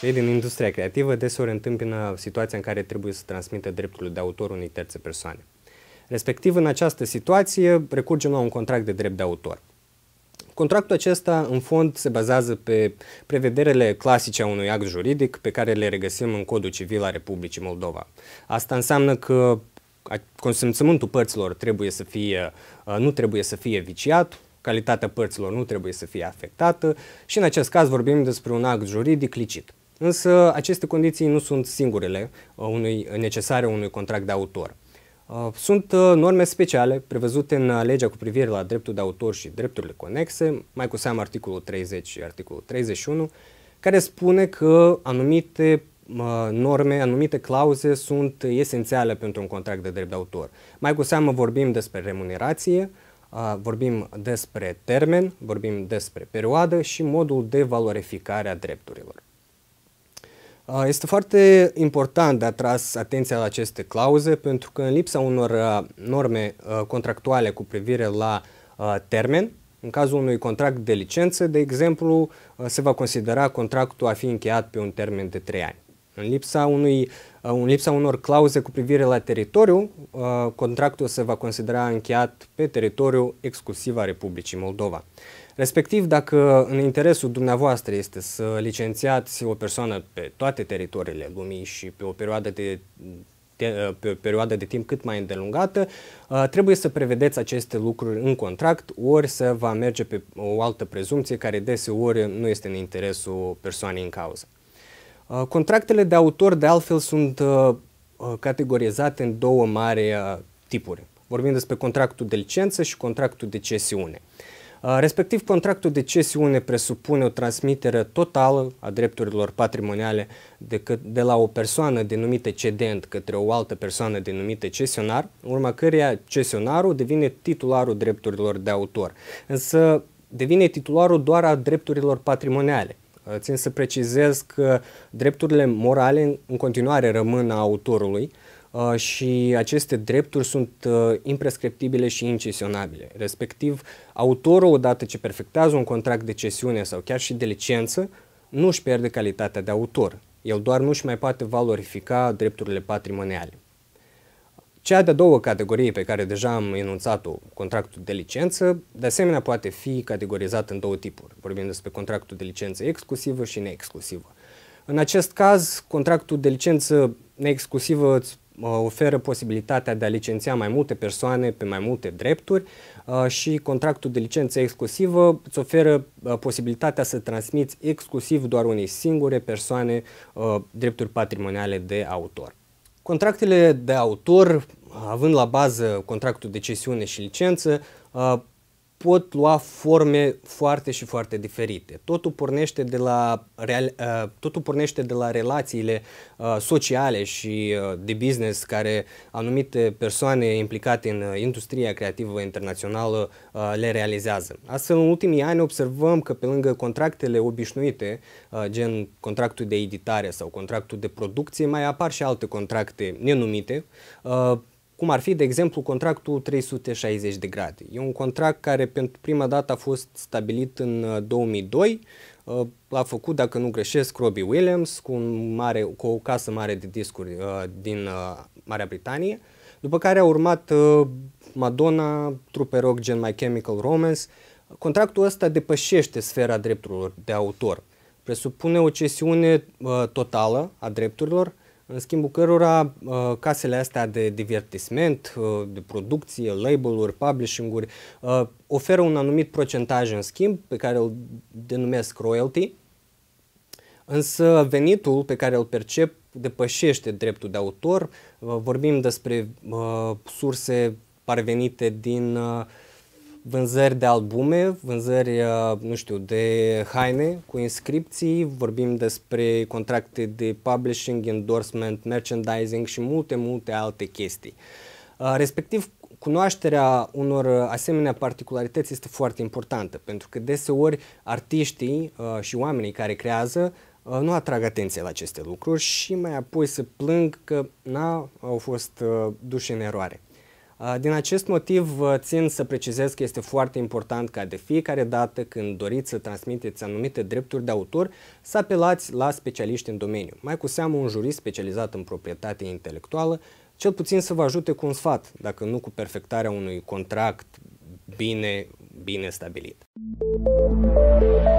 Cei din industria creativă deseori întâmpină situația în care trebuie să transmită drepturile de autor unei terțe persoane. Respectiv, în această situație, recurgem la un contract de drept de autor. Contractul acesta, în fond, se bazează pe prevederile clasice a unui act juridic pe care le regăsim în Codul Civil al Republicii Moldova. Asta înseamnă că consimțământul părților trebuie să fie, nu trebuie să fie viciat, calitatea părților nu trebuie să fie afectată și în acest caz vorbim despre un act juridic licit. Însă aceste condiții nu sunt singurele unui, necesare unui contract de autor. Sunt norme speciale prevăzute în legea cu privire la dreptul de autor și drepturile conexe, mai cu seamă articolul 30 și articolul 31, care spune că anumite norme, anumite clauze sunt esențiale pentru un contract de drept de autor. Mai cu seamă vorbim despre remunerație, vorbim despre termen, vorbim despre perioadă și modul de valorificare a drepturilor. Este foarte important de atras atenția la aceste clauze pentru că în lipsa unor norme contractuale cu privire la termen, în cazul unui contract de licență, de exemplu, se va considera contractul a fi încheiat pe un termen de 3 ani. În lipsa, unui, uh, în lipsa unor clauze cu privire la teritoriu, uh, contractul se va considera încheiat pe teritoriu exclusiv a Republicii Moldova. Respectiv, dacă în interesul dumneavoastră este să licențiați o persoană pe toate teritoriile lumii și pe o perioadă de uh, pe o perioadă de timp cât mai îndelungată, trebuie să prevedeți aceste lucruri în contract, ori să va merge pe o altă prezumție care deseori nu este în interesul persoanei în cauză. Uh, contractele de autor, de altfel, sunt uh, uh, categorizate în două mari tipuri. Vorbim despre contractul de licență și contractul de cesiune. Respectiv, contractul de cesiune presupune o transmitere totală a drepturilor patrimoniale de, că, de la o persoană denumită cedent către o altă persoană denumită cesionar, în urma căreia cesionarul devine titularul drepturilor de autor, însă devine titularul doar a drepturilor patrimoniale. Uh, țin să precizez că drepturile morale în continuare rămân a autorului uh, și aceste drepturi sunt uh, imprescriptibile și incesionabile. Respectiv, autorul, odată ce perfectează un contract de cesiune sau chiar și de licență, nu își pierde calitatea de autor. El doar nu își mai poate valorifica drepturile patrimoniale. Cea de două categorie pe care deja am enunțat-o, contractul de licență, de asemenea poate fi categorizat în două tipuri. Vorbim despre contractul de licență exclusivă și neexclusivă. În acest caz, contractul de licență neexclusivă îți uh, oferă posibilitatea de a licenția mai multe persoane pe mai multe drepturi uh, și contractul de licență exclusivă îți oferă uh, posibilitatea să transmiți exclusiv doar unei singure persoane drepturi patrimoniale de autor. Contractele de autor având la bază contractul de cesiune și licență, pot lua forme foarte și foarte diferite. Totul pornește de la, real, totul pornește de la relațiile sociale și de business care anumite persoane implicate în industria creativă internațională le realizează. Astfel, în ultimii ani observăm că pe lângă contractele obișnuite, gen contractul de editare sau contractul de producție, mai apar și alte contracte nenumite, cum ar fi, de exemplu, contractul 360 de grade. E un contract care pentru prima dată a fost stabilit în 2002, uh, uh, l-a făcut, dacă nu greșesc, Robbie Williams cu, un mare, cu o casă mare de discuri uh, din Marea Britanie, după care a urmat Madonna, trupe rock gen My Chemical Romance. Contractul ăsta depășește sfera drepturilor de autor, presupune o cesiune totală a drepturilor, uh, în schimbul cărora uh, casele astea de divertisment, uh, de producție, label-uri, publishing-uri, uh, oferă un anumit procentaj în schimb pe care îl denumesc royalty, însă venitul pe care îl percep depășește dreptul de autor. Vorbim despre surse parvenite din uh, vânzări de albume, vânzări, uh, nu știu, de haine cu inscripții, vorbim despre contracte de publishing, endorsement, merchandising și multe, multe alte chestii. Uh, respectiv, cunoașterea unor asemenea particularități este foarte importantă, pentru că deseori artiștii uh, și oamenii care creează nu atrag atenția la aceste lucruri și mai apoi se plâng că na, au fost duși în eroare. Ah, din acest motiv țin să precizez că este foarte important ca de fiecare dată când doriți să transmiteți anumite drepturi de autor să apelați la specialiști în domeniu, mai cu seamă un jurist specializat în proprietate intelectuală, cel puțin să vă ajute cu un sfat, dacă nu cu perfectarea unui contract bine, bine stabilit. Muzica